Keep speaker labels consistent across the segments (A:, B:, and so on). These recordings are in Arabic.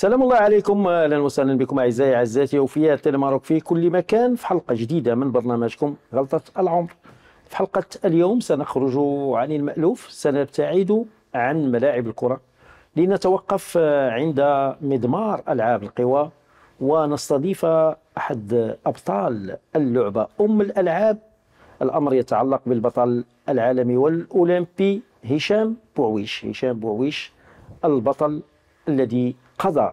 A: سلام الله عليكم اهلا وسهلا بكم اعزائي اعزائي وفي الماروك في كل مكان في حلقه جديده من برنامجكم غلطه العمر في حلقه اليوم سنخرج عن المالوف سنبتعد عن ملاعب الكره لنتوقف آه، عند مضمار العاب القوى ونستضيف احد ابطال اللعبه ام الالعاب الامر يتعلق بالبطل العالمي والاولمبي هشام بوعويش هشام بوعويش البطل الذي قضى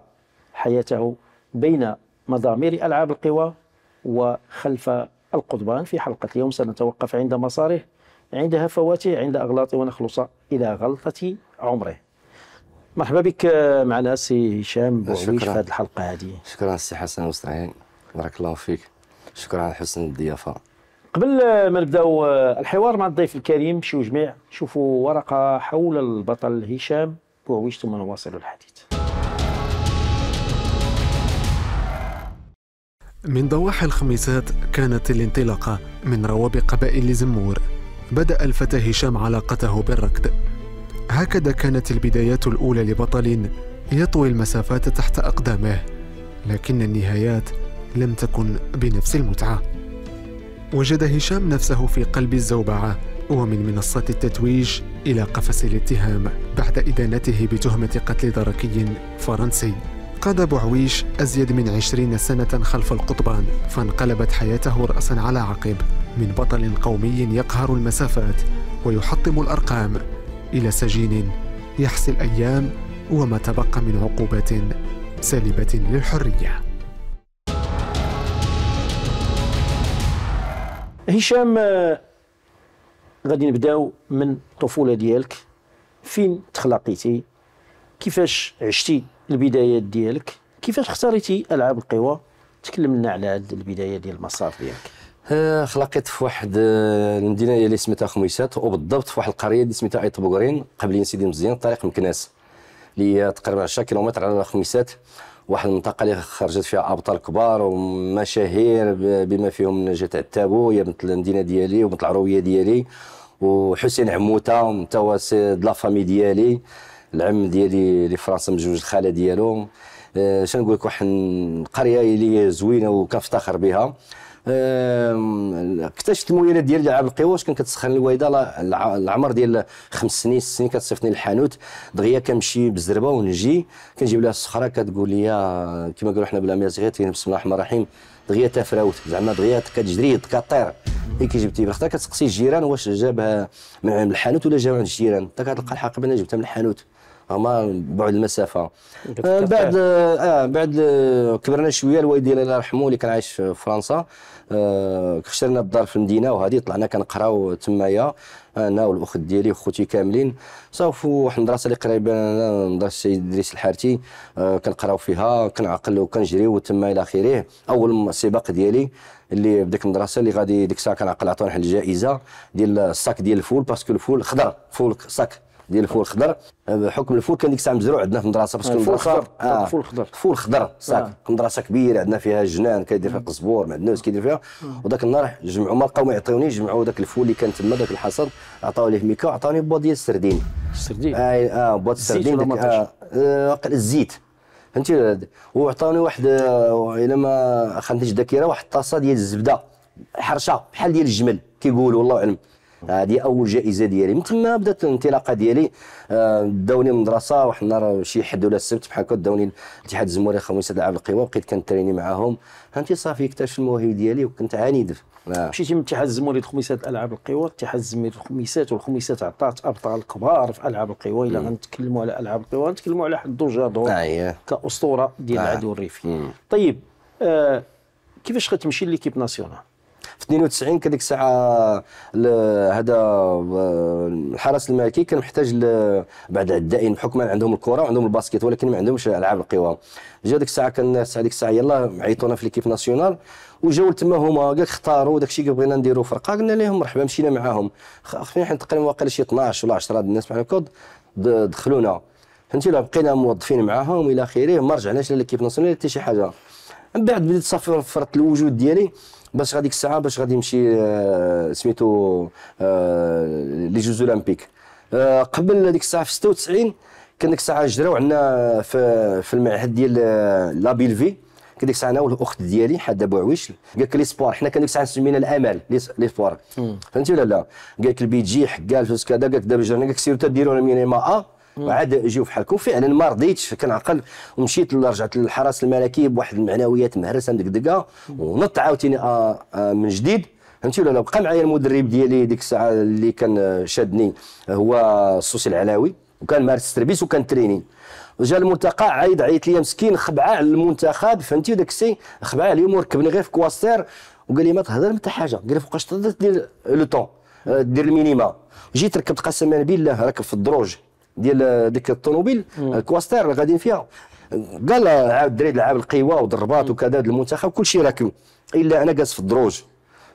A: حياته بين مضامير ألعاب القوى وخلف القضبان في حلقة اليوم سنتوقف عند مساره عند هفواته عند أغلاطه ونخلص إلى غلطة عمره مرحبا بك آه، معنا سي هشام بوعويش في هذه الحلقة هذه شكرا سي حسن مستعين بارك الله
B: فيك شكرا على حسن الضيافة
A: قبل آه، ما نبداو آه، الحوار مع الضيف الكريم شو جميع شوفوا ورقة حول البطل هشام بوعويش ثم نواصل الحديث من ضواحي الخميسات كانت الانطلاقة من روابي قبائل زمور بدأ الفتى هشام علاقته بالركض هكذا كانت البدايات الأولى لبطل يطوي المسافات تحت أقدامه لكن النهايات لم تكن بنفس المتعة وجد هشام نفسه في قلب الزوبعة ومن منصة التتويج إلى قفص الاتهام بعد إدانته بتهمة قتل دركي فرنسي قضى بوعويش أزيد من عشرين سنة خلف القطبان فانقلبت حياته رأسا على عقب من بطل قومي يقهر المسافات ويحطم الأرقام إلى سجين يحصي الأيام وما تبقى من عقوبات سالبة للحرية هشام غادي نبداو من الطفولة ديالك فين تخلقيتي كيفاش عشتي البدايات ديالك كيفاش اختاريتي العاب القوى تكلمنا على هذه البدايه ديال المسار
B: ديالك خلقت في واحد آه، المدينه اللي سميتها خميسات وبالضبط في واحد القريه اللي سميتها ايت بوغرين قبل سيدي مزيان طريق مكناس اللي هي تقريبا 10 كيلومتر على خميسات واحد المنطقه اللي خرجت فيها ابطال كبار ومشاهير بما فيهم نجاة عتابو هي بنت المدينه ديالي وبنت العرويه ديالي وحسين عموته هو دو لا فامي ديالي العم ديالي اللي في فرنسا من جوج الخاله ديالهم آه، شنو نقول لك واحد القريه اللي زوينه وكنفتخر بها آه، اكتشفت المويلات ديال لعاب القواش كان كتسخن الوالده العمر ديال خمس سنين ست سنين كتصيفطني للحانوت دغيا كنمشي بالزربه ونجي كنجيب لها الصخره كتقول لي كما قالوا حنا بالامازيغيين بسم الله الرحمن الرحيم دغيا تفراوت زعما دغيا كتجري كطير كي جبتي بختها كتسقسي الجيران واش جابها من الحانوت ولا جابها من الجيران انت كتلقى الحق بان جبتها من الحانوت اما بعد المسافه آه، آه، آه، بعد اه بعد كبرنا شويه الوالد ديالي الله يرحمه اللي كان عايش في فرنسا آه اشترينا الدار في المدينه وهذه طلعنا كنقراو تمايا انا والاخت ديالي وخوتي كاملين صافي واحد المدرسه اللي قريبه مدرسه السيد ادريس الحارتي آه كنقراو فيها كنعقل وكنجريو تما الى اخره اول سباق ديالي اللي بديك المدرسه اللي غادي ديك الساعه كنعقل عطونا واحد الجائزه ديال الساك ديال الفول باسكو الفول خضر فول ساك ديال الفول الخضر بحكم الفول كان ديك الساعه مزروع عندنا في المدرسه باسكو الفول آه الفول الخضر الفول الخضر صافي آه. مدرسه كبيره عندنا فيها جنان كيدير فيها آه. قزبور معدنوس كيدير فيها آه. وذاك النهار جمعوا ما لقاو ما يعطيوني جمعوا ذاك الفول اللي كان تما ذاك الحصاد لي في ميكا وعطاوني بوا ديال السردين السردين اه, آه بوا السردين الزيت فهمتي وعطاوني واحد الا ما خانتنيش الذاكره واحد الطاسه ديال الزبده حرشه بحال ديال الجمل كيقولوا والله اعلم هذه اول جائزه ديالي من تما بدات الانطلاقه ديالي آه، داوني المدرسه واحد النهار شي حد ولا السبت بحال هكا داوني الاتحاد الزموري خمسه العاب القوى بقيت كنتريني معاهم انت صافي كتشف الموهبه ديالي وكنت عنيد مشيتي
A: من الاتحاد الزموري لخميسات العاب القوى الاتحاد الزموري الخميسات والخميسات عطات ابطال كبار في العاب القوى الا غنتكلموا على العاب القوى غنتكلموا على حد جادور
B: آه كاسطوره ديال آه. العدو الريفي طيب
A: آه كيفاش غتمشي ليكيب ناسيونال
B: في 92 كان الساعه هذا آه، الحرس الملكي كان محتاج بعد العدائين بحكم عندهم الكره وعندهم الباسكيت ولكن ما عندهمش العاب القوى جا ديك الساعه كان الناس هذيك الساعه يلاه عيطونا في ليكيب ناسيونال وجاو تما هما كاع اختاروا داكشي اللي بغينا نديروا فرقه قلنا لهم مرحبا مشينا معاهم خفنا حنا تقريبا واقيلا شي 12 ولا 10 الناس معنا كود دخلونا فهمتي بقينا موظفين معاهم الى اخره ما رجعناش لليكيب ناسيونال حتى شي حاجه من بعد بديت صافي فرط الوجود ديالي باش غاديك الساعه باش غادي يمشي آه، سميتو آه، لي جوز اولمبيك آه، قبل هذيك الساعه في 96 كان ديك الساعه جراو عندنا في, في المعهد ديال لابيلفي كان ديك الساعه انا والاخت ديالي حاده بوعويش قال لك ليسبوار حنا كان ديك الساعه سمينا الامل ليسبوار فهمتي ولا لا قال لك البيجي حكا الفلوس كذا قال لك دابا جرنا قال لك سيرو تديروا ما ا وعاد جيو في حالكم فعلا ما رضيتش كنعقل ومشيت رجعت للحرس الملكي بواحد المعنويات مهرسه مدقدقه ونط عاوتاني آه، آه، من جديد فهمتي ولا لا بقى معايا المدرب ديالي ديك الساعه اللي كان شادني هو السوسي العلاوي وكان مارس التربيس وكان تريني جا الملتقى عايد عيط لي مسكين خبعه على المنتخب فهمتي وداك السي خبعه اليوم وركبني غير في كواستير وقال لي ما تهضر حتى حاجه قال لي فوقاش تقدر دير لو طون آه، دير المينيما جيت ركبت قسما بالله راكب في الدروج ديال ديك الطوموبيل الكواستر غاديين فيها قال الدراري لعاب القوى وضربات وكذا المنتخب كل شيء راكم الا انا جالس في الدروج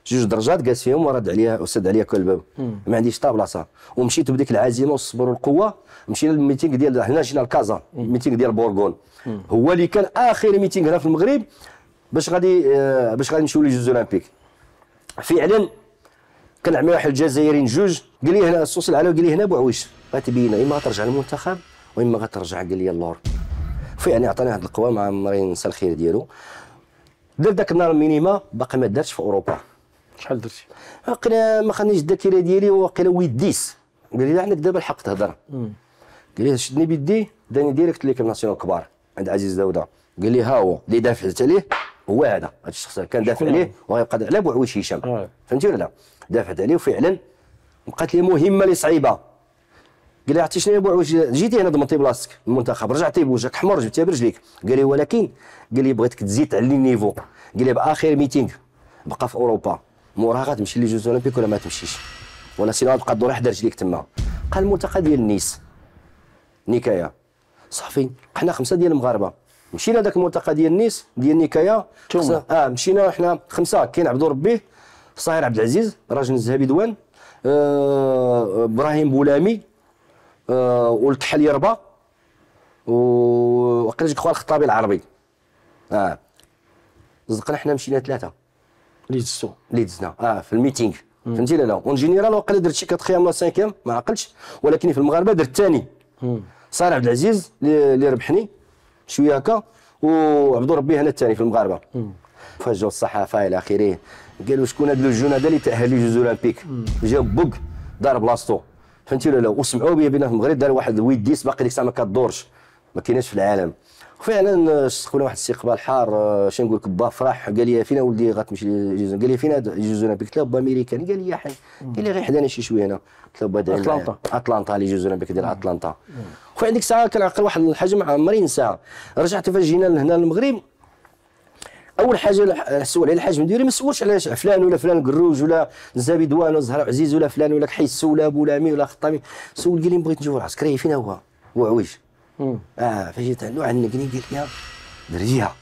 B: جوج درجات جالس فيهم ورد عليا وسد عليا كل الباب ما عنديش حتى بلاصه ومشيت بديك العزيمه والصبر والقوه مشينا للميتينغ ديال هنا جينا لكازا الميتينغ ديال بورغون هو اللي كان اخر ميتينغ هنا في المغرب باش غادي آه، باش غادي نمشيو للجوز اولمبيك فعلا كان عمي واحد الجزائريين جوج قال لي هنا السوس العلوي قال لي هنا بوعويش غتبين اما غترجع للمنتخب واما غترجع قال لي اللور فيعني عطاني واحد القوه مع مرين نسى الخير ديالو دار داك النهار المينيما باقي ما دارش في اوروبا شحال درتي؟ وقيلا ما خانيش الذاكره ديالي وقيلا ويديس قال لي لا عندك دابا الحق تهضر قال لي شدني بيدي داني ديريكت ليك ناسيونال كبار عند عزيز داوده قال لي ها هو اللي دافع عليه هو هذا هذا الشخص كان دافع عليه وغيبقى على بوعويش هشام آه. فهمتي ولا لا؟ دافعت عليه وفعلا بقات لي مهمه اللي صعيبه قال لي عرفتي شنو يا بو جيتي هنا ضمنتي بلاصتك المنتخب رجعتي بوجهك حمر جبتيها برجليك قال لي ولكن قال لي بغيتك تزيد تعلي النيفو قال لي باخر ميتينغ بقى في اوروبا موراها غتمشي لي جوز اولمبيك ولا ما تمشيش ولا سينو غتبقى تدور حدا رجليك تما قال الملتقى ديال النيس نيكايا صافي حنا خمسه ديال المغاربه مشينا ذاك الملتقى ديال النيس ديال نيكايا اه مشينا حنا خمسه كاين عبد ربي صاير عبد العزيز راجل الذهبي دوان آه، ابراهيم بولامي آه، ولد حل ربا وقلت لك خويا الخطابي العربي اه زقنا حنا مشينا ثلاثه اللي دزتو اللي دزنا اه في الميتينغ فهمتي لا لا اون جينيرال وقيلا درت شي كاتخيام ولا سانكيام ما عقلتش ولكن في المغاربه درت الثاني صار عبد العزيز اللي ربحني شويه هكا وعبدو ربي هنا الثاني في المغاربه فاش الصحافه الى اخره قالوا شكون هذا الجون هذا اللي تاهل لجوز اولمبيك جا بوك دار بلاصتو فهمتي ولا لا وسمعوا بيا بينا في المغرب دار واحد ويديس باقي ديك الساعه ما كدورش ما كايناش في العالم فعلا استقبلنا آه، واحد الاستقبال حار آه، شنو نقول لك با فرح قال لي فين ولدي غتمشي للجزائر قال لي فين الجزائر اولمبيك قلت له با امريكان قال لي حي قال لي غير حدانا شي شويه هنا قلت له با اتلانتا اتلانتا اللي جوز اولمبيك ديال اتلانتا خويا عندك الساعه كنعقل واحد الحاجه ما عمري نساها رجعت فاش جينا لهنا للمغرب اول حاجه السؤال على الحجم ديالي ما سولش علاش فلان ولا فلان قروج ولا زابيدوان ولا زهر عزيز ولا فلان ولا كحي السولاب ولا مي ولا خطامي سول قال لي بغيت نشوف راهي فين هو هو عويج اه فجيت عنده عندنا قال لي درجيها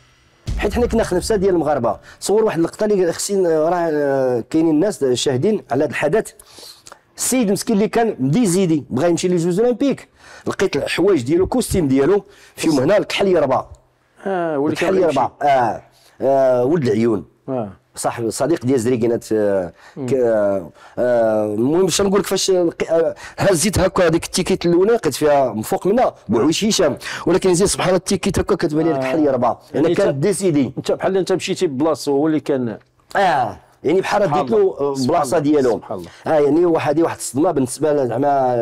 B: حيت حنا كنا خنفسه ديال المغاربه صور واحد اللقطه اللي خصين آه، راه آه، كاينين الناس شاهدين على هذا الحدث السيد مسكين اللي كان مديزيدي بغا يمشي للجوز اولمبيك لقيت الحوايج ديالو كوستيم ديالو فيهم هنا الكحل يربا اه واللي كان اربعه اه آه، ولد العيون آه. صاحب صديق ديال زريقينات آه، المهم باش نقول لك فاش هزيت هكا هذيك التيكيت الاولى لقيت فيها من فوق منها بوعويش هشام ولكن زيد سبحان الله التيكيت هكا كتبان لي بحال اربعه يعني كان ديسيدي انت بحال انت مشيتي بلاصه هو اللي كان اه يعني بحال ديت له بلاصه ديالو اه يعني واحد واحد الصدمه بالنسبه زعما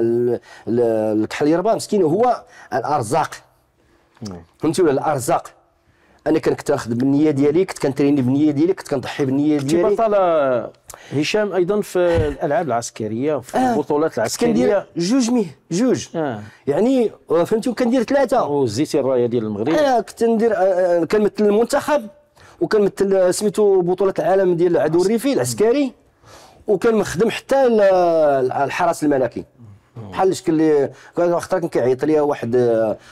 B: الكحل يربا مسكين هو الارزاق نعم. فهمتي ولا الارزاق انا كنت كتاخذ بالنيه ديالي كنت كنتريني بالنيه ديالي كنت كنضحي بالنيه ديالي كنت
A: بطل آه، هشام ايضا في الالعاب العسكريه في آه. البطولات العسكريه كندير
B: جوج ميه جوج آه. يعني آه، فهمتي كندير ثلاثه وزيتي الرايه ديال المغرب انا آه، كنت ندير كنمثل المنتخب وكنمثل سميتو بطوله العالم ديال العدو الريفي العسكري وكان مخدم حتى الحرس الملكي بحال شكون اللي واخا كان كيعيط ليا واحد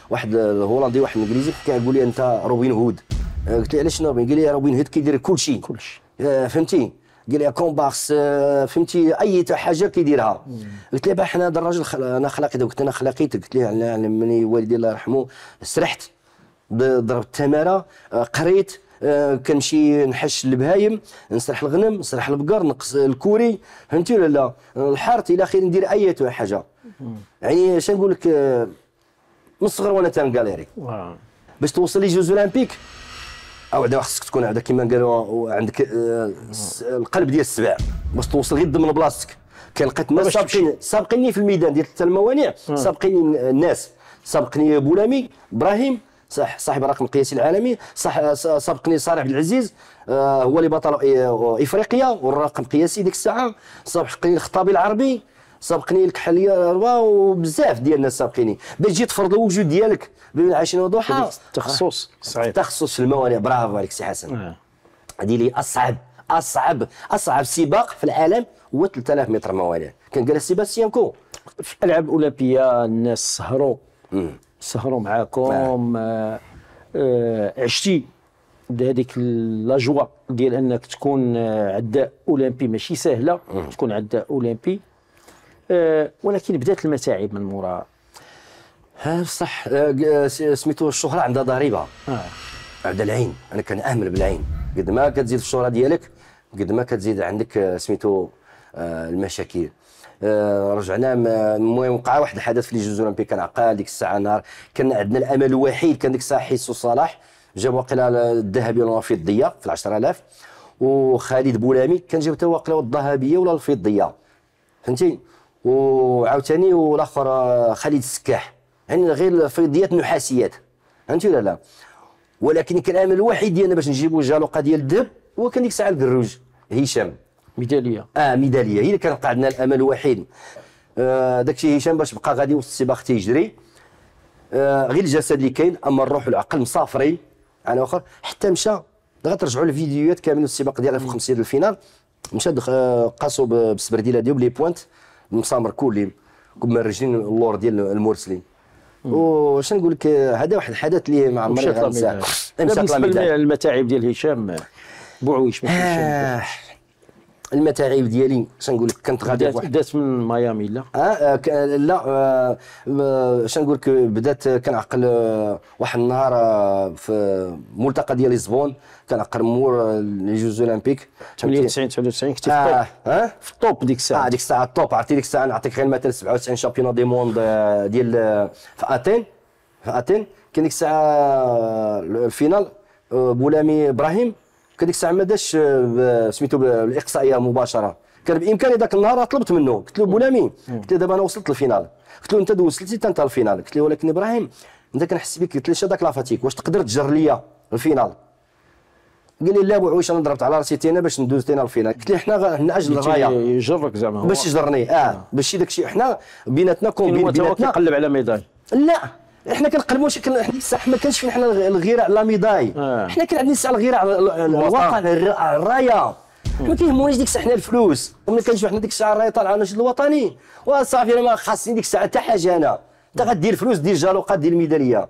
B: واحد الهولندي واحد انجليزي كيقول لي انت روبين هود آه، قلت له علاش روبين قال لي روبين هود كيدير كلشي كلشي آه، فهمتي قال لي كومبارس آه، فهمتي اي حاجه كيديرها قلت له باه حنا هذا الراجل خل... انا خلاقي قلت انا خلاقيت قلت له على يعني يعني ملي والدي الله يرحمه سرحت ضربت التماره قريت كنمشي نحش البهايم نسرح الغنم نسرح البقر نقص الكوري فهمتي ولا لا الحارت الى خير ندير اي حاجه يعني اش نقول لك آه، من الصغر وانا تنكاليري باش توصل لي جوز اولمبيك او عدا خصك تكون عدا كيما قالوا آه، عندك آه، القلب ديال السباع باش توصل غير ضمن بلاصتك كان لقيت الناس سابقين سابقيني في الميدان ديال حتى الموانع سابقيني الناس سابقني بولامي ابراهيم صح صاحب الرقم القياسي العالمي صح سابقني صالح عبد العزيز هو اللي بطل افريقيا والرقم القياسي ديك الساعه سابقني الخطابي العربي سابقني لك حاليا روا وبزاف ديال الناس سابقيني باش تجي تفرض الوجود ديالك بين العشرين وضحى تخصص صعيب تخصص الموانئ برافو عليك سي حسن نعم. هذه اللي اصعب اصعب اصعب سباق في العالم هو 3000 متر موانئ كان قال سيباستيان كو
A: في الالعاب الاولمبيه الناس سهروا سهروا معاكم نعم. آه. آه عشتي هذيك لاجوا ديال انك تكون آه، عداء اولمبي ماشي سهله مم. تكون عداء اولمبي آه،
B: ولكن بدات المتاعب من مورا بصح آه، آه، سميتو الشهره عندها ضريبه آه. عند العين انا كان اهمل بالعين قد ما كتزيد الشهره ديالك قد ما كتزيد عندك سميتو المشاكل رجعنا المهم وقع واحد الحدث في لي جوز اولمبي كان عقال ديك الساعه نهار كان عندنا الامل الوحيد كان ديك الساعه حيسو صلاح جاب واقيلا الذهبيه ولا الفضيه في 10000 وخالد بولامي كان جاب حتى واقيلا الذهبيه ولا الفضيه فهمتي وعاوتاني والاخر خالد السكاح يعني غير فيضيات نحاسيات فهمتي ولا لا ولكن كان الامل الوحيد ديالنا باش نجيبوا الجالوقه ديال الذهب هو كان ديك الساعه الكروج هشام ميداليه اه ميداليه هي اللي كان قعدنا الامل الوحيد آه داكشي هشام باش بقى غادي وسط السباق تيجري آه غير الجسد اللي كاين اما الروح والعقل مسافرين على اخر حتى مشى غترجعوا الفيديوهات كامل السباق ديال 50 الفينال مشى آه، قاسوا بالسبرديله ديالو بلي بوانت المسامر كولي كما رجلين اللور ديال المرسلين وش نقول لك هذا واحد الحدث اللي مع عمري غنساه بالنسبه للمتاعب
A: ديال هشام بوعويش ماشي هشام آه.
B: المتاعب ديالي شنقول لك كنت غادي بواحد
A: بدات من ميامي لا
B: اه, آه لا آه, شنقول لك بدات كنعقل آه، واحد النهار آه، في ملتقى ديال لشبون كنعقل مور آه، لي جوز اولمبيك 98 99 كنت آه آه في الطوب ديك الساعه اه ديك الساعه الطوب عرفتي ديك الساعه نعطيك غير مثلا 97 شامبيون دي موند ديال في اثين في اثين كان ديك الساعه الفينال بولامي ابراهيم كديك الساعه ما داش آه، سميتو الاقصائيه مباشره كان بامكاني ذاك النهار طلبت منه قلت له بولامي قلت له دابا انا وصلت للفينال قلت له انت دوزت لتي انت الفينال قلت له ولكن ابراهيم انت كنحس بك قلت له شداك لافاتيك واش تقدر تجر ليا الفينال قال لي لا بو عويش انا ضربت على راسي تينا باش ندوز تينا الفينال قلت له حنا من اجل الغايه يجرك زعما باش يجرني اه, آه. باش داك الشيء حنا بيناتنا كومبين بيناتنا يقلب على ميداي لا احنا كنقلبوا شكل احنا الساعه ما كانش فين حنا الغيره على ميداي آه. حنا كان عندنا الساعه الغيره على الواقع الرايه ما كيهمونيش ديك الساعه حنا الفلوس وملي كنشوف حنا ديك الساعه الرايه طالعه على النشيد الوطني وصافي انا ما خاصني ديك الساعه حتى حاجه انا انت غدير فلوس دير جالوقه دير الميداليه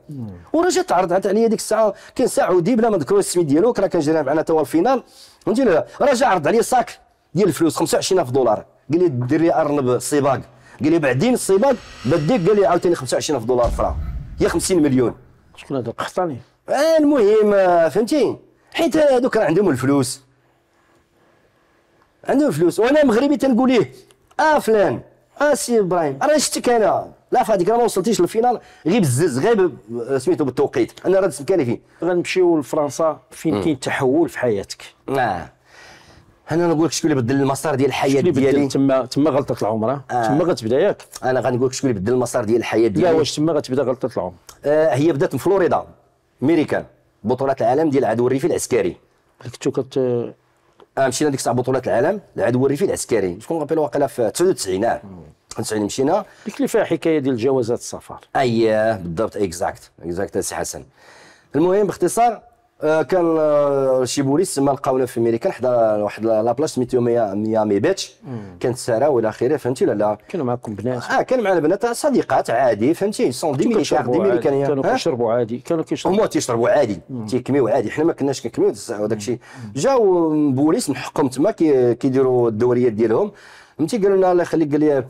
B: ورجع تعرض عليا ديك الساعه كان سعودي بلا ما نذكروا السمي ديالو راه كان جينا معنا توا الفينال فهمتي لا رجع عرض عليا صاك ديال الفلوس 25000 دولار قال لي دير لي ارنب صباغ قال لي بعدين الصباغ بديك قال لي عاوتاني 25000 دولار فرا يا 50 مليون شكون هذا القحطاني المهم آه، فهمتي حيت هذوك آه، راه عندهم الفلوس عندهم الفلوس وانا مغربي تنقول ليه اه فلان اه سي ابراهيم راه شتك انا لا في هذيك راه ما وصلتيش للفينال غير بالزز غير آه، سميتو بالتوقيت انا راه كان فين غنمشيو لفرنسا فين كاين تحول في حياتك اه انا نقول لك شكون اللي بدل المسار ديال الحياه ديالي تما تما غلطه العمر آه. تما غتبدا ياك انا غنقول لك شكون اللي بدل المسار ديال الحياه ديالي لا واش تما غتبدا غلطه العمر آه هي بدات من فلوريدا امريكا بطوله العالم ديال العدو الريفي العسكري كنتو كت آه مشينا ديك الساعه بطوله العالم العدو الريفي العسكري شكون غابيل واقيلا في 99 اه 99 مشينا ديك اللي فيها حكايه ديال جوازات السفر اييه بالضبط اكزاكت اكزاكت سي حسن المهم باختصار آه، كان آه، شي بوليس تما لقاونا في امريكان حدا واحد لابلاس سميتو ميامي بيتش كانت ساره والى اخره فهمتي ولا لا كانوا معكم بنات اه كان معنا بنات صديقات عادي فهمتي سون دي ميليتير دي ميليكانيه كانوا كيشربوا عادي كانوا كيشربوا هما تيشربوا عادي تيكميو عادي حنا ما كناش كنكميو وداك الشيء جاو بوليس من حقهم تما كيديروا الدوريات ديالهم فهمتي قالوا لنا الله يخليك قال لي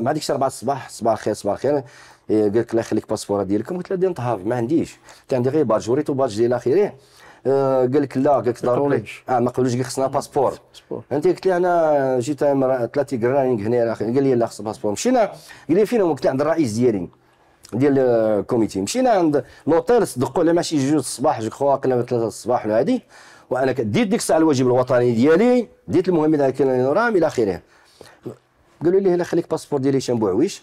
B: مع ديك الساعه 4 الصباح صباح الخير صباح الخير إيه، قال لك لا خليك باسبور ديالكم قلت لها دير نطهافي ما عنديش كان عندي غير باج وريته باج ديال اخره إيه، قال لك لا قال لك ضروري اه ما قالوش خصنا باسبور انت قلت لي انا جيت ثلاثه كرانينغ هنا قال لي لا خص باسبور مشينا قال لي فين قلت له عند الرئيس ديالي ديال الكوميتي مشينا عند لوطيل صدقوا على ماشي جوج الصباح جو كخوا قلنا ثلاثه الصباح ولا هادي وانا ديت ديك الساعه الواجب الوطني ديالي ديت المهم الى اخره قالوا لي لا خليك باسبور ديالي هشام بوعويش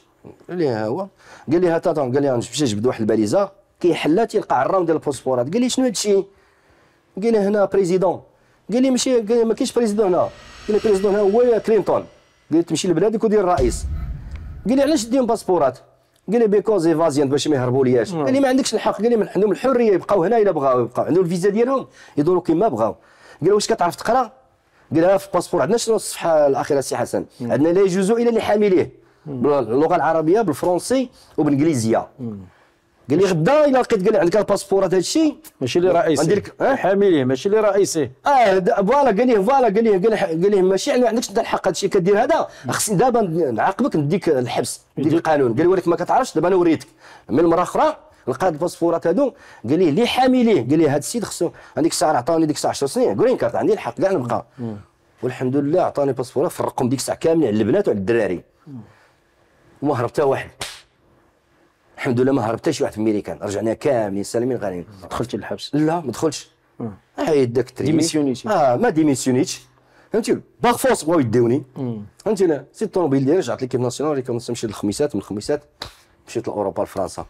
B: قال لي هو قال لي هاتاتون قال لي باش نجبد واحد الباليزه كيحلها تيلقى عرام ديال البوسفورات قال لي شنو هادشي قال لي هنا بريزيدون قال لي ماشي ما كاينش بريزيدون هنا قال لي بريزيدون هنا هو كلينتون قال لي تمشي لبلادك ودير الرئيس قال لي علاش ديهم باسبورات قال لي بيكوز ايفازيان باش ما يهربوا قال لي ما عندكش الحق قال لي عندهم الحريه يبقاو هنا الا بغاو يبقاو عندهم الفيزا ديالهم يدوروا كيما بغاو قال لي واش كتعرف تقرا قال لها في الباسبور عندنا شنو الصفحه الاخيره سي حسن عندنا لا يجوز الا لحامليه باللغه العربيه بالفرنسي وبالانجليزيه قال لي غدا الا لقيت قال لي عندك الباسبور هذا الشيء ماشي اللي رئيسي عندك حامليه ماشي اللي رئيسي اه فوالا قال لي فوالا قال لي قال لي ماشي على يعني عندكش انت الحق هذا الشيء كدير هذا خصني دابا نعاقبك نديك الحبس نديك القانون قال لي ولكن ما كتعرفش دابا انا وريتك من مره اخرى لقى الباسبورات هادو قال لي اللي حامليه قال لي هذا السيد خصو هذيك الساعه عطاني ديك الساعه 10 سنين جرين كارت عندي الحق كاع نبقى والحمد لله عطاني باسبور فرقهم ديك الساعه كاملين على البنات وعلى الدراري وما هربت واحد الحمد لله ما حتى شي واحد في الميريكان رجعنا كاملين سالمين غاليين ما دخلتش للحبس لا ما دخلتش داك التري ديميسيونيتي اه ما ديميسيونيتش فهمتي باغ فورس بغاو يديوني فهمتي انا سيت الطوموبيل ديالي رجعت ليكيب ناسيونال كنت نمشي للخميسات من الخميسات مشيت لاوروبا لفرنسا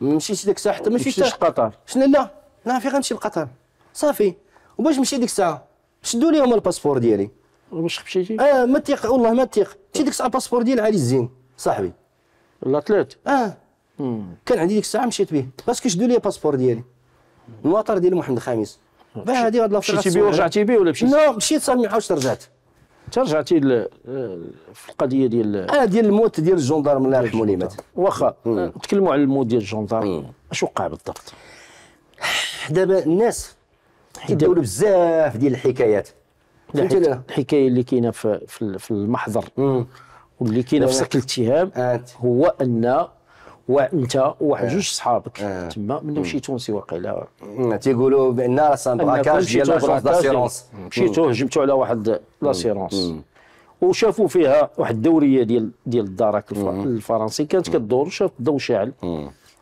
B: مشيت ديك الساعه حتى ماشي مشيتش لقطر شنو لا لا في غنمشي لقطر صافي وباش نمشي ديك الساعه شدوا لي هما الباسبور ديالي واش مشيتي اه ما تيق والله ما تيق مشيت ديك الساعه الباسبور ديالي عالي الزين صاحبي الاتليت اه مم. كان عندي ديك الساعه مشيت به باسكو شدوا لي الباسبور ديالي الوتر ديال محمد الخامس باه هذه هاد لافريقيا مشيتي به ورجعتي به ولا مشيتي؟ نو مشيت صافي ما عاودش رجعت ترجعتي آه، في القضيه ديال اه ديال الموت ديال الجندرم الله يرحمه اللي مات واخا نتكلموا آه، على الموت ديال الجندرم اش وقع بالضبط؟ دابا الناس كيداولوا بزاف ديال الحكايات
A: الحكايه اللي كاينه في في المحضر مم. واللي كاين في نفسك الاتهام هو ان وانت وواحد جوج صحابك آه. تما منهم شي تونسي واقيلا تيقولوا بان راه سان براكاج ديال لاجونس داسيرونس مشيتو هجمتو على واحد لاسيرونس وشافوا فيها واحد الدوريه ديال ديال الدرك الفرنسي كانت كدور شاف الضوء شاعل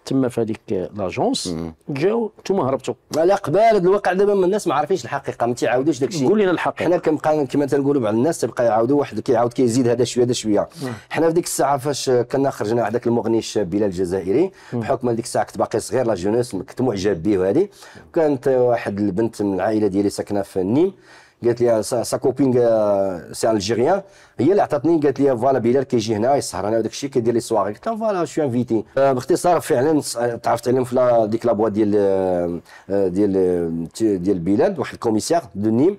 A: تما في هذيك لاجونس
B: جاو انتم هربتوا على قبال هذا الواقع دابا الناس ما عارفينش الحقيقه ما تيعاودوش داك الشيء قول لنا الحقيقه حنا كنبقى كما تنقولوا بعض الناس تبقى يعاودوا واحد كيعاود كيزيد هذا شويه هذا شويه حنا في ديك الساعه فاش كنا خرجنا مع ذاك المغني الشاب بلال الجزائري بحكم ديك الساعه كنت باقي صغير لا جونيس كنت معجب به وهذه كانت واحد البنت من العائله ديالي ساكنه في النيم قالت لي سا كوبينغ آه، سي الجيريان هي اللي عطاتني قالت لي فوالا بلال كيجي هنا يسهر هنا وداك الشيء كيدير لي سواغي قلت لها فوالا شو انفيتي آه، باختصار فعلا تعرفت عليهم في ديك لابوا ديال آه، ديال ديال بلال واحد الكوميسيار دو نيم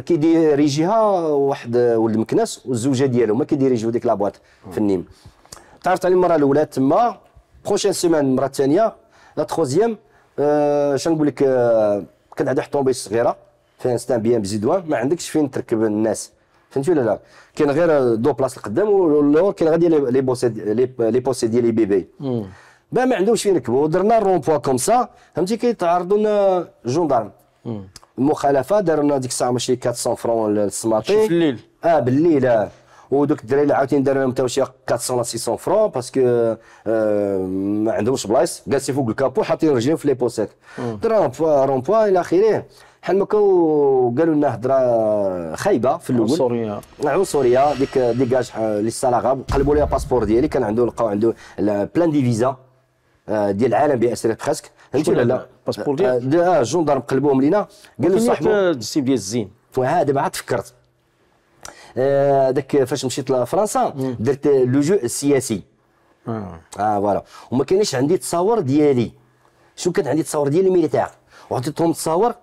B: كيديريجيها واحد ولد مكناس والزوجه ديالو ما كيديريجيو ديك لابواط في النيم تعرفت عليهم المره الاولى تما بروشين سيمان المره الثانيه لا تخوزيام شنو نقول لك كان عندها واحد الطوموبيل صغيره فيها بيان بزيدوان ما عندكش فين تركب الناس فهمتي ولا لا كاين غير دو بلاص القدام واللور كاين غادي لي بوسي لي بوسي ديال لي بيبي با ما عندهمش فين يركبوا درنا رون بوا كوم سا فهمتي كيتعرضوا لنا جوندارم المخالفه دارنا ديك الساعه ماشي 400 فرون السماطي في الليل اه بالليل اه ودوك الدراري اللي عاوتاني داروا لهم حتى شي 400 600 فرون باسكو آه ما عندهمش بلايص جالسين فوق الكابو حاطين رجليهم في لي بوسيت درنا رون بوا الى اخره بحال ما كانوا قالوا لنا هضره خايبه في الاول عنصريه عنصريه ديك ديكاج للصلاغه قلبوا لي الباسبور ديالي كان عنده لقاو عنده بلان دي فيزا ديال العالم باسره بخاسك فهمتي ولا لا الباسبور ديالك اه الجندر آه، قلبوهم لينا قال لي صاحبو آه، السيب ديال الزين وهذا دابا عاد آه، داك فاش مشيت لفرنسا درت لجوء السياسي اه, آه فوالا وما كانش عندي تصاور ديالي شو كانت عندي تصاور ديالي ميليتير وعطيتهم تصاور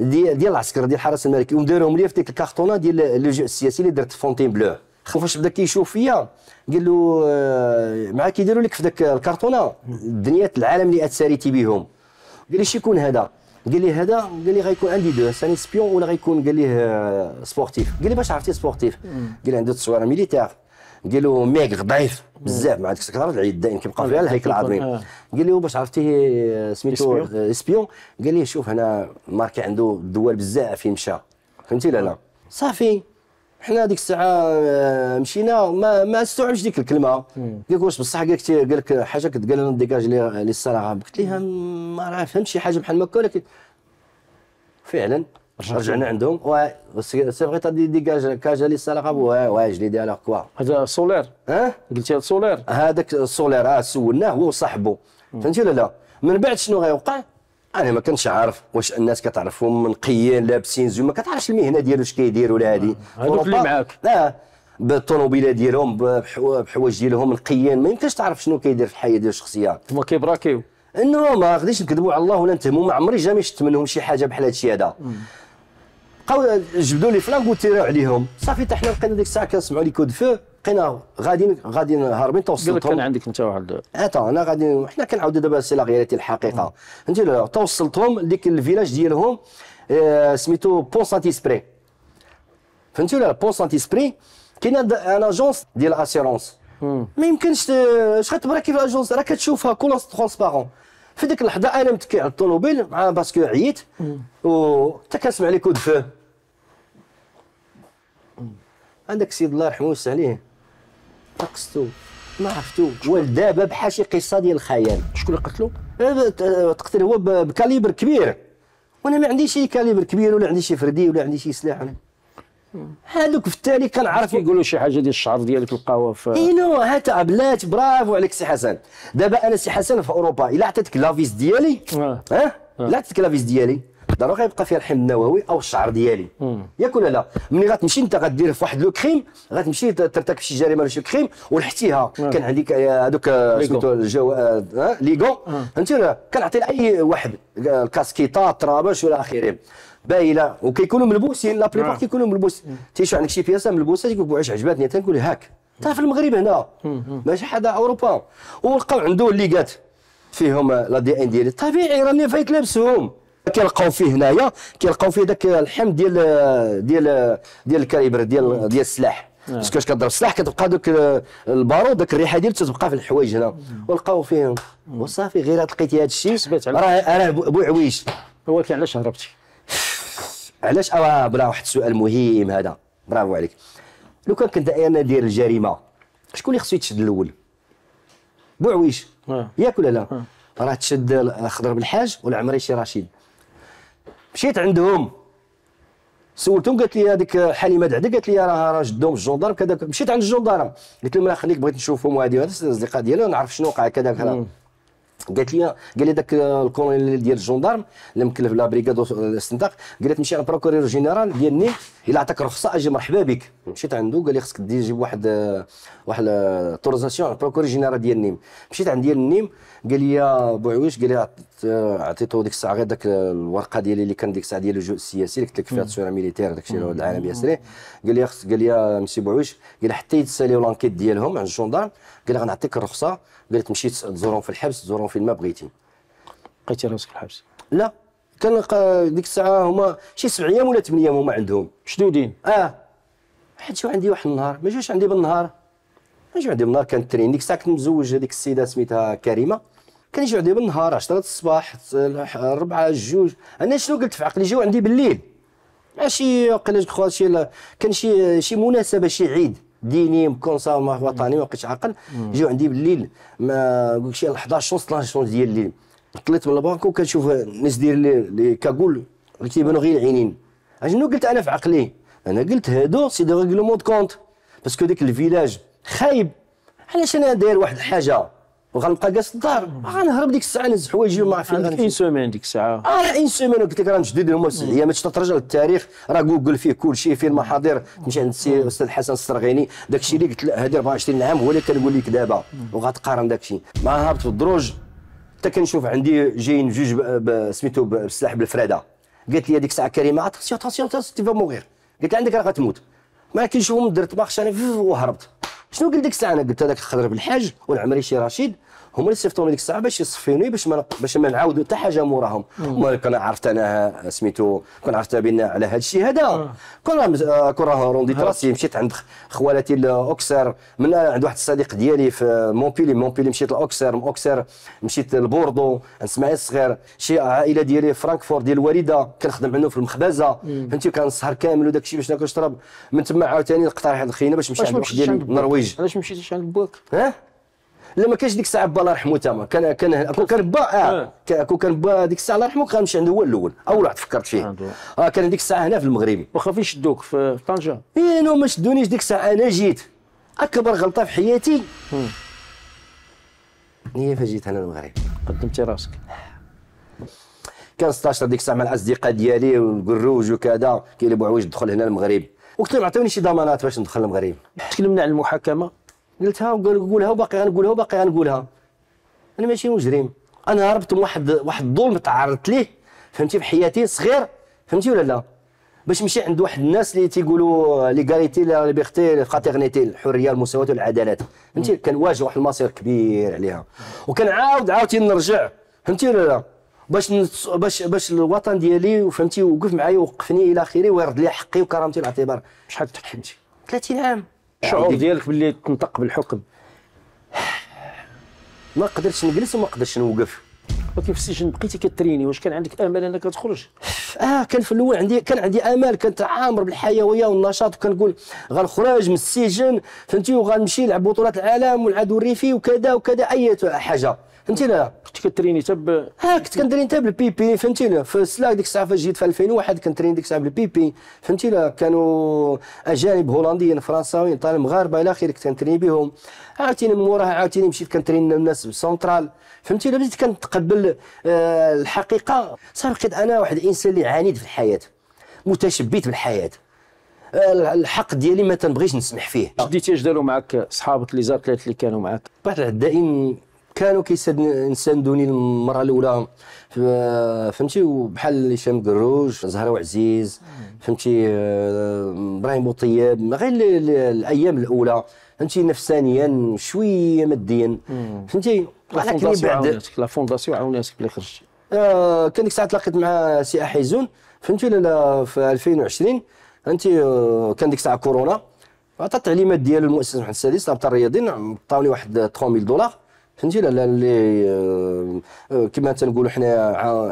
B: ديال ديال العسكر ديال الحرس الملكي ودارهم لي في ديك الكارطونه ديال لو جو السياسي اللي درت فونتين بلو فاش بدا كيشوف فيا قال له آه، مع كيديروا لك في ذاك الكارطونه الدنيا العالم اللي اتساريتي بهم قال لي شكون هذا قال لي هذا قال لي غيكون عندي دو ساني سبيون ولا غيكون قال لي آه، سبورتيف قال لي باش عرفتي سبورتيف قال لي عنده تصويره ميليتير قالوا ميك ضعيف بزاف ما عندكش كثر العيد دائما كيبقى آه، فيها الهيكل العظيم قال لي باش عرفتي آه، سميتو اسبيون آه، قال لي شوف هنا ماركي عنده دوال بزاف فين مشى فهمتي لا لا صافي حنا ديك الساعه مشينا ما ما استوعبش ديك الكلمه قال واش بصح قال لك حاجه كنت قال لنا ديكاج لي الصراحه قلت ليها ما فهمتش شي حاجه بحال هكا ولكن فعلا رجعنا عندهم واه سي فغي تدي دي كاجا كاج لي واه واه جلي دي الوغ كوا هذا سولير اه قلتي هذا سولير هذاك سولير اه سولناه هو وصاحبه فهمتي ولا لا من بعد شنو غيوقع انا ما كنتش عارف واش الناس كتعرفهم منقيين لابسين زوين ما كتعرفش المهنه ديالو اش كيدير ولا هذه هذوك اللي معاك لا بالطوموبيله ديالهم بحوايج ديالهم نقيين ما يمكنش تعرف شنو كيدير في الحياه ديالو الشخصيه هما كيبراكيو انه ما غاديش نكذبوا على الله ولا نتهموا ما عمري جامي شفت منهم شي حاجه بحال هادشي هذا بقاو جبدوا لي فلاغ وتيراو عليهم صافي حتى حنا بقينا ديك الساعه كنسمعوا لي كود فو بقينا غاديين غاديين هاربين توصلتهم قال كان عندك انت واحد اتا انا غادي حنا كنعاودوا دابا سي لا غياليتي الحقيقه انت توصلتهم لديك الفيلاج ديالهم آه، سميتو بون سانتيسبري فهمتي ولا بون سانتيسبري كاين ان اجونس ديال اسيرونس ما يمكنش اش غتبرا كيف الاجونس راه كتشوفها كل ترونسبارون في ديك اللحظه انا متكي على الطوموبيل مع باسكو عييت و حتى كنسمع لي كود فو عندك سيد الله يرحمه ويسع عليه تقصتو ما عرفتو والدابه بحال شي قصه ديال الخيال شكون اللي قتلو؟ تقتل هو بكاليبر كبير وانا ما عنديش شي كاليبر كبير ولا عندي شي فردي ولا عندي شي سلاح هذوك في التالي كنعرف يقولوا شي حاجه ديال الشعر ديالك لقاوها في اينو هات بلات برافو عليك سي حسن دابا انا سي حسن في اوروبا الا عطيتك لافيس ديالي آه. ها آه. الا عطيتك لافيس ديالي الهضره غيبقى فيها الحمض النووي او الشعر ديالي ياك ولا لا ملي غتمشي انت غدير في واحد لو كريم غتمشي ترتكب شي جريمه ولا شي كريم ولحتيها كان عندك آه، هذوك آه، سميتو الجو ليغو فهمتي ولا كنعطي لاي واحد الكاسكيطه آه، الطرابش ولا اخره باينه وكيكونوا ملبوسين لا بليبار كيكونوا ملبوسين تيشوف عندك شي بياسه ملبوسه تيقول لك واش عجبتني تنقول هاك حتى في المغرب هنا ماشي حدا اوروبا ولقاو عنده الليغات فيهم لا دي ان ديالي طبيعي راني فايت لابسهم كيلقاو فيه هنايا كيلقاو فيه داك الحمض ديال ديال ديال الكاليبر ديال ديال السلاح نعم. باسكو اش كضرب السلاح كتبقى دوك البارود داك الريحه ديالو تتبقى في الحوايج هنا ولقاو فيه وصافي غير لقيتي هذا الشيء راه راه بو عويش ولكن علاش هربتي علاش اه بلا واحد السؤال مهم هذا برافو عليك لو كان كنت انا ندير الجريمه شكون اللي خصو يتشد الاول بو عويش آه. ياك ولا لا آه. راه تشد الخضر بالحاج والعمري شي رشيد مشيت عندهم سولتهم قالت لي هذيك حليمه دعده قالت لي راه راه جدهم الجندار كذا مشيت عند الجندار قلت لهم خليك بغيت نشوفهم وهذه هذا الاصدقاء ديالي ونعرف شنو وقع كذا كذا قالت لي قال لي ذاك الكولونيل ديال الجندارم اللي مكلف لا بريكاد الاستنطاق قال لي تمشي على البروكورير جينيرال ديال ديالني الا عطاك رخصه اجي مرحبا بك مشيت عنده قال لي خصك تجيب واحد واحد تورزاسيون البروكورير جينيرال ديال النيم مشيت عند ديال النيم قال لي بو عويش قال لي عطيته ديك الساعه غير داك الورقه ديالي اللي كان ديك الساعه ديال اللجوء السياسي اللي قلت لك فيها تصويره ميليتير داك الشيء العالم ياسري قال لي قال لي مسي بوعويش قال لي حتى يتساليو لانكيت ديالهم عند الجندار قال لي غنعطيك الرخصه قال لي تمشي تزورهم في الحبس تزورهم فين ما بغيتي لقيتي راسك في الحبس لا كان ديك الساعه هما شي سبع ايام ولا ثمان ايام هما عندهم شدودين اه حيت شو عندي واحد النهار ما جاوش عندي بالنهار ما جاوش عندي بالنهار كان ترين ديك الساعه كنت مزوج هذيك السيده سميتها كريمه كنجي عندي بالنهار 10 الصباح 4 2 انا شنو قلت في عقلي جاو عندي بالليل شي قلت شي كان شي شي مناسبه شي عيد ديني مكونسا وطني ما بقيتش عاقل جاو عندي بالليل ما قلت شي 11 ونص 12 ونص ديال الليل طلعت من البنك وكنشوف الناس داير لي كاكول اللي غير العينين شنو قلت انا في عقلي انا قلت هادو سي دي ريغلومون دو كونت باسكو ديك الفيلاج خايب علاش انا داير واحد الحاجه وغنلقى الدار غنهرب ديك الساعه نهز حوايجي وما عرفت عندك اون سومين ديك الساعه اه راه سومين قلت لك راه نجدد هما الايامات تترجع للتاريخ راه جوجل فيه كل شيء فيه المحاضر تمشي عند السي الاستاذ حسن السرغيني داك الشيء اللي قلت له هذه 24 عام هو اللي كنقول لك دابا وغتقارن داك الشيء مع هابط في الدروج حتى كنشوف عندي جايين جوج سميتو بالسلاح بالفراده قالت لي هذيك الساعه كريمه اتونسيون اتونسيون تي فا موغير قلت لها عندك راه غتموت ما كنشوفهم درت مارش انا وهربت شنو قلت ديك الساعه انا قلت هذاك الخضر بالحاج والعمري شي رشيد هما اللي لي ديك الساعه باش يصفيوني باش ما باش ما نعاودوا حتى حاجه موراهم كان عرفت انا سميتو كان عرفت بينا على هذا الشيء هذا آه. كون آه، كون راه روندي تراسي مشيت عند خوالاتي لاوكسر من عند واحد الصديق ديالي في مونبيلي مونبيلي مشيت لاوكسر من اوكسر مشيت لبوردو عند اسماعيل الصغير شي عائله ديالي فرانكفورت ديال الوالده كنخدم عندهم في المخبزه فهمتي كنسهر كامل وداك الشيء باش ناكل نشرب من تما عاوتاني نقترح على الخينا باش نمشي عند واحد ديال النرويج علاش مشيتيش عند باك ها لا ما كانش ديك الساعه با الله يرحمه تما كان كان كون كان با اه, آه. كون كان با ديك الساعه الله يرحمه كان مشى عنده هو الاول اول واحد فكرت فيه اه كان ديك الساعه هنا في المغربي واخا فين شدوك في طنجه اي نو ما شدونيش ديك الساعه انا جيت اكبر غلطه في حياتي هي إيه، فاش جيت انا المغرب قدمتي راسك كان 16 ديك الساعه مع الاصدقاء ديالي والقروج وكذا كاين بو عوايج دخل هنا المغرب وقت اللي عطوني شي ضمانات باش ندخل المغرب تكلمنا على المحاكمه قلتها وقولها وباقي غنقولها وباقي غنقولها انا ماشي مجرم انا هربت من واحد واحد الظلم تعرضت ليه فهمتي في حياتي صغير فهمتي ولا لا باش نمشي عند واحد الناس اللي تيقولوا ليغاليتي لا ليبرتي الفراتيرنيتي الحريه المساواه والعداله فهمتي كنواجه واحد المصير كبير عليها وكنعاود عاوتاني نرجع فهمتي ولا لا باش باش باش الوطن ديالي فهمتي وقف معايا ووقفني الى اخره ويرد لي حقي وكرامتي والاعتبار شحال تحكمتي 30 عام الشعور ديالك باللي تنطق بالحكم ما قدرتش نجلس وما قدرتش نوقف ولكن في السجن بقيتي كتريني واش كان عندك امل انك تخرج اه كان في الاول عندي كان عندي امل كنت عامر بالحيويه والنشاط وكنقول غنخرج من السجن فهمتي وغنمشي نلعب بطولات العالم والعدو الريفي وكذا وكذا اي حاجه فهمتي لا
A: كنت كتريني تب
B: ها كنت كندري انت بالبيبي بي فهمتي لا في السلاك ديك الساعه فاش جيت في 2001 كنتريني ديك الساعه بالبي بي فهمتي لا كانوا اجانب هولنديين فرنساويين طال مغاربه الى اخره كنت كنتريني بهم عاوتاني من موراها عاوتاني مشيت كنتريني الناس بالسونترال فهمتي لا بديت كنتقبل آه، الحقيقه صار لقيت انا واحد الانسان اللي عنيد في الحياه متشبت بالحياه آه، الحق ديالي ما تنبغيش نسمح فيه شديتي اش داروا معك صحابك اللي زارت اللي كانوا معك بعد الدائم كانوا كيساندوني المره الاولى فهمتي وبحال هشام قروج زهره وعزيز فهمتي ابراهيم بوطياب غير الايام الاولى فهمتي نفسانيا شويه ماديا فهمتي ولكن بعد لا فونداسيون عاوناتك اللي خرجتي آه، كان ديك الساعه تلاقيت مع سي احيزون فهمتي لا في 2020 انت آه، كان ديك الساعه كورونا عطات التعليمات ديال المؤسسه محمد السادس الرياضي الرياضيين عطاوني واحد 3000 دولار فهمتي لا لا اللي آه، آه، كما تنقولوا حنايا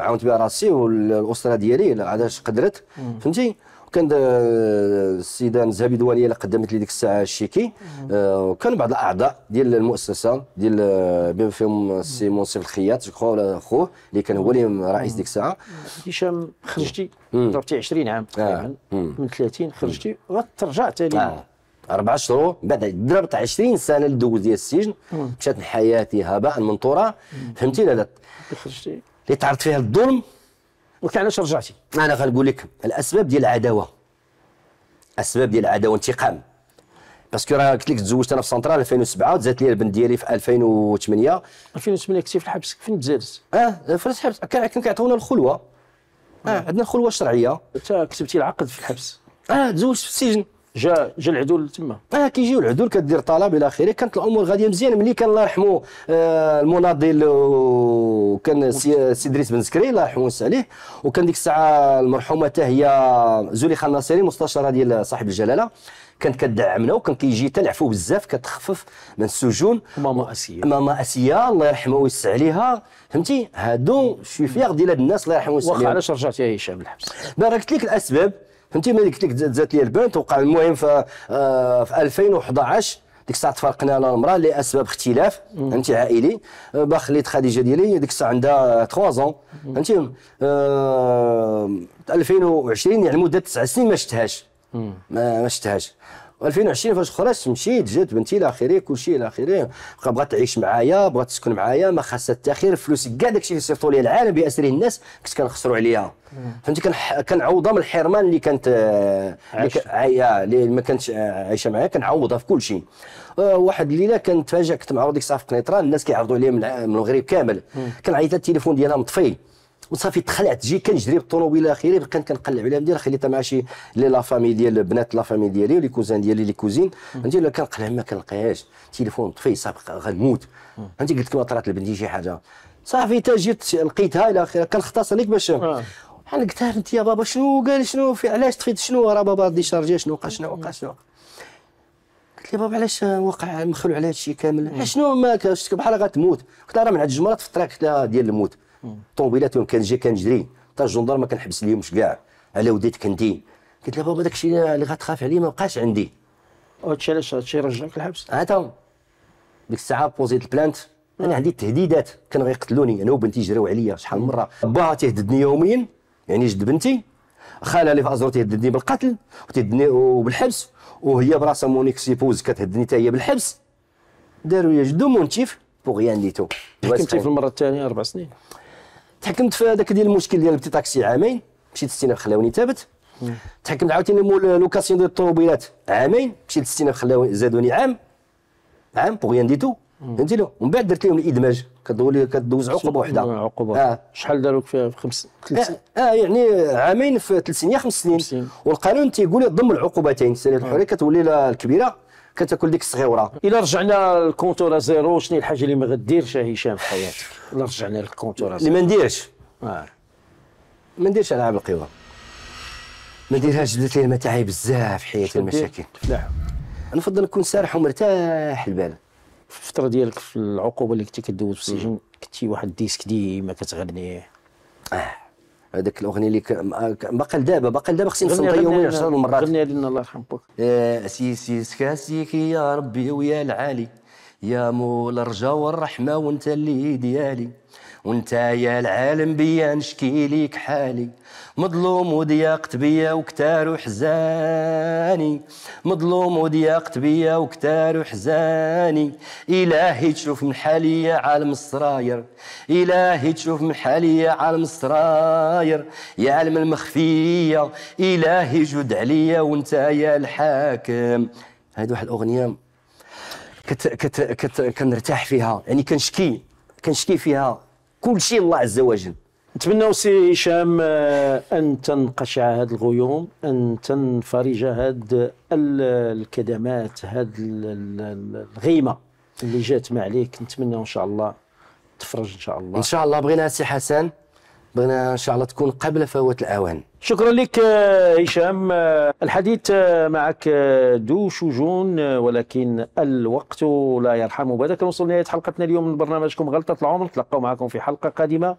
B: عاونت بها راسي والاسره ديالي علاش قدرت فهمتي وكان السيده زهبي دوانيه اللي قدمت لي ديك الساعه الشيكي آه، وكان بعض الاعضاء ديال المؤسسه ديال بما فيهم السي منصف الخياط جو ولا خوه اللي كان هو اللي رئيس ديك الساعه هشام خرجتي ضربتي 20 عام تقريبا من 30 خرجتي غترجع تاني اربع شهور بعد ضربت 20 سنه للدوز ديال السجن مشات حياتي هباء منطوره فهمتي لا لا اللي تعرضت فيها للظلم قلت علاش رجعتي انا غنقول لك الاسباب ديال العداوه اسباب ديال العداوه انتقام باسكو راه قلت لك تزوجت انا في سنترال 2007 وتزادت لي البنت ديالي في 2008 2008 كنتي في الحبس فين تزادت؟ اه في الحبس كانوا كيعطيونا الخلوه اه عندنا الخلوه الشرعيه انت كتبتي العقد في الحبس اه تزوجت في السجن جا جا العدول تما اه كيجيو العدول كدير طلب الى اخره كانت الامور غاديه مزيان ملي كان الله يرحمه آه المناضل وكان سي ادريس بن زكري الله يرحمه ويسع عليه وكان ديك الساعه المرحومه حتى هي زليخه الناصري مستشاره ديال صاحب الجلاله كانت كدعمنا وكان كيجي العفو بزاف كتخفف من السجون ماما اسيا ماما اسيا الله يرحمها ويسع عليها فهمتي هادو شوفيغ ديال هاد الناس الله يرحمه ويسع عليهم واخا علاش رجعتي يا هشام الحبس؟ قلت لك الاسباب فهمتي ملي قلت لك زادت لي البنت وقع المهم في, آه في 2011 ديك الساعه تفرقنا انا المراه لاسباب اختلاف فهمتي عائلي آه، باخ خليت خديجه ديالي ديك الساعه عندها 3 زون فهمتي آه 2020 يعني مده 9 سنين ما شفتهاش ما شفتهاش 2020 فاش خرجت مشيت جات بنتي الى اخره كل شيء الى اخره بغات تعيش معايا بغات تسكن معايا ما خاصها خير فلوس كاع داكشي اللي صيفطوا لي العالم باسره الناس كنت كنخسروا عليها فهمتي كنعوضها من الحرمان اللي كانت آه اللي آه، ما كانتش آه، عايشه معايا كنعوضها في كل شيء آه، واحد الليله كنتفاجئ كنت مع ديك صافي قنيطره الناس كيعرضوا عليا من, من المغرب كامل كنعيط التليفون ديالها مطفي وصافي تخلعت جي كنجري بالطوموبيل الى اخره كنقلع عليهم ديال خليتها مع شي لي لا فامي ديال بنات لا فامي ديالي ولي كوزان ديالي لي كوزين عندي ولا كنقلع ما كنلقاهاش تليفون طفي صافي غنموت عندي قلت لكم طرات لبنتي شي حاجه صافي تا جيت لقيتها الى اخره كنختصر لك باش انا آه. قلت لها انت يا بابا شنو قال شنو في علاش تخيط شنو راه بابا ديشارجي شنو وقع شنو وقع شنو قلت لي بابا علاش وقع مخلو على هادشي كامل شنو ما بحال غتموت قلت لها راه من عند الجمرات في الطريق ديال الموت الطوموبيلات يوم كان جا كنجري حتى الجندر ما كنحبس ليهمش كاع على وديت كنتي قلت لها بابا داك الشيء اللي غتخاف عليه ما بقاش عندي هادشي علاش هادشي رجعك الحبس عاد آه، ديك الساعه بوزيت البلانت انا عندي تهديدات كانوا غيقتلوني انا وبنتي جراو عليا شحال من مره باها تيهددني يوميا يعني جد بنتي خالها اللي في ازرو تيهددني بالقتل وتهددني وبالحبس وهي براسها مونيك سيبوز كتهددني حتى هي بالحبس داروا لي جدو مونتيف بوغيان ليتو كنتي في المره الثانيه اربع سنين تحكمت في هذاك ديال المشكل ديال البتي تاكسي عامين مشيت للاستئناف خلاوني ثابت تحكمت عاوتاني مول لوكاسيون ديال الطوبيلات عامين مشيت للاستئناف خلاوني زادوني عام عام بوغ يان دي تو فهمتي له ومن بعد درت لهم الادماج كدوز اه، عقوبه واحده عقوبه آه. شحال داروك فيها في خمس ثلاث آه. آه. يعني عامين في ثلاث سنين خمس سنين والقانون تيقول يضم العقوبتين سنه الحريه كتولي الكبيره كتاكل ديك الصغيوره
A: الا رجعنا للكونتور زيرو شنو الحاجه اللي ما غديرش هشام في حياتك الا رجعنا للكونتور اللي ما
B: نديرش آه. ما نديرش العاب القوى ما نديرهاش بدات لي متاعي بزاف حياتي المشاكل نعم نفضل نكون سارح ومرتاح البال
A: في الفتره ديالك في العقوبه اللي كنتي كدوز في السجن كنتي واحد الديسك ديما كتغنيه
B: اه هذاك الاغنيه اللي آه، باقا لدابا باقا لدابا خصني نصنطها يوميا عشرة مرات غنيها لنا الله يرحم آه، سي سيسي سكاسيكي يا ربي ويا العالي يا مول الرجا والرحمه وانت اللي ديالي وانت يا العالم بيا نشكي ليك حالي مظلوم وضيقت بيا وكتار وحزاني مظلوم وضيقت بيا وكتار وحزاني إلهي تشوف من حالي يا عالم السراير إلهي تشوف من حالي يا عالم السراير يا عالم المخفية إلهي جود عليا وانت يا الحاكم هذه واحد الأغنية كت كت كت كنرتاح فيها يعني كنشكي كنشكي فيها كل شيء الله عز وجل
A: نتمنى سي هشام آه، ان تنقشع هذه الغيوم ان تنفرج هذه الكدمات هذه الغيمه اللي جات ما عليك نتمنى ان شاء الله تفرج ان شاء الله ان شاء الله بغينا سي حسن
B: بغينا ان شاء الله تكون قبل فوات الاوان
A: شكرا لك آه، هشام آه، الحديث آه، معك ذو شجون ولكن الوقت لا يرحم بذلك نوصل لنهايه حلقتنا اليوم من برنامجكم غلطه العمر نتلقاو معكم في حلقه قادمه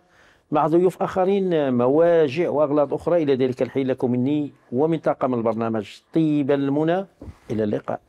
A: مع ضيوف اخرين مواجع واغلاط اخرى الى ذلك الحين لكم مني ومن طاقم البرنامج طيب المنى الى اللقاء